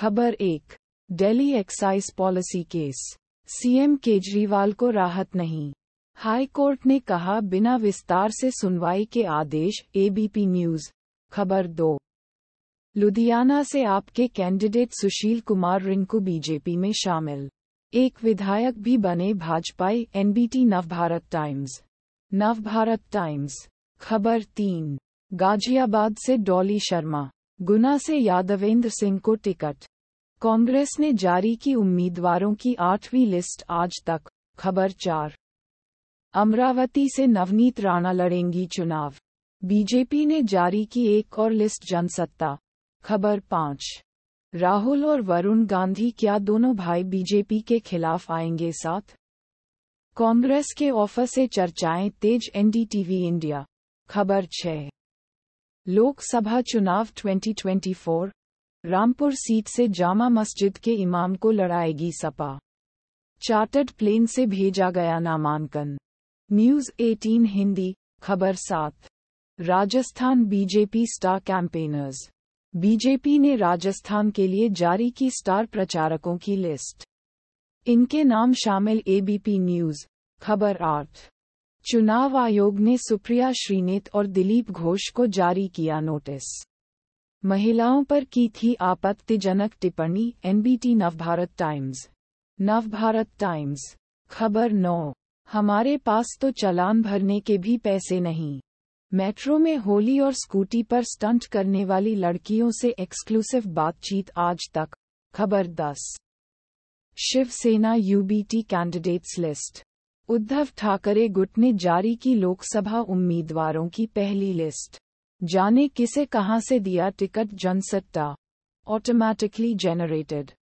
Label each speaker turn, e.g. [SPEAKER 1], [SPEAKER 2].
[SPEAKER 1] खबर एक Delhi excise policy case CM Kejriwal को राहत नहीं हाई कोर्ट ने कहा बिना विस्तार से सुनवाई के आदेश एबीपी न्यूज खबर दो लुधियाना से आपके कैंडिडेट सुशील कुमार रिंकू बीजेपी में शामिल एक विधायक भी बने भाजपाई NBT Navbharat Times Navbharat Times खबर तीन गाजियाबाद से डॉली शर्मा गुना से यादवेंद्र सिंह को टिकट कांग्रेस ने जारी की उम्मीदवारों की आठवीं लिस्ट आज तक खबर चार अमरावती से नवनीत राणा लड़ेंगी चुनाव बीजेपी ने जारी की एक और लिस्ट जनसत्ता खबर पाँच राहुल और वरुण गांधी क्या दोनों भाई बीजेपी के खिलाफ आएंगे साथ कांग्रेस के ऑफर से चर्चाएं तेज एनडीटीवी इंडिया खबर छः लोकसभा चुनाव 2024 रामपुर सीट से जामा मस्जिद के इमाम को लड़ाएगी सपा चार्टर्ड प्लेन से भेजा गया नामांकन न्यूज 18 हिंदी खबर सात Rajasthan BJP star campaigners BJP ने राजस्थान के लिए जारी की स्टार प्रचारकों की लिस्ट इनके नाम शामिल एबीपी न्यूज खबर आठ चुनाव आयोग ने सुप्रिया श्रीनेत और दिलीप घोष को जारी किया नोटिस महिलाओं पर की थी आपत्तिजनक टिप्पणी NBT Navbharat Times Navbharat Times खबर नौ हमारे पास तो चलान भरने के भी पैसे नहीं मेट्रो में होली और स्कूटी पर स्टंट करने वाली लड़कियों से एक्सक्लूसिव बातचीत आज तक खबर दस Shiv Sena UBT candidates list Uddhav Thackeray गुट ने जारी की लोकसभा उम्मीदवारों की पहली लिस्ट जाने किसे कहां से दिया टिकट जनसत्ता ऑटोमैटिकली जनरेटेड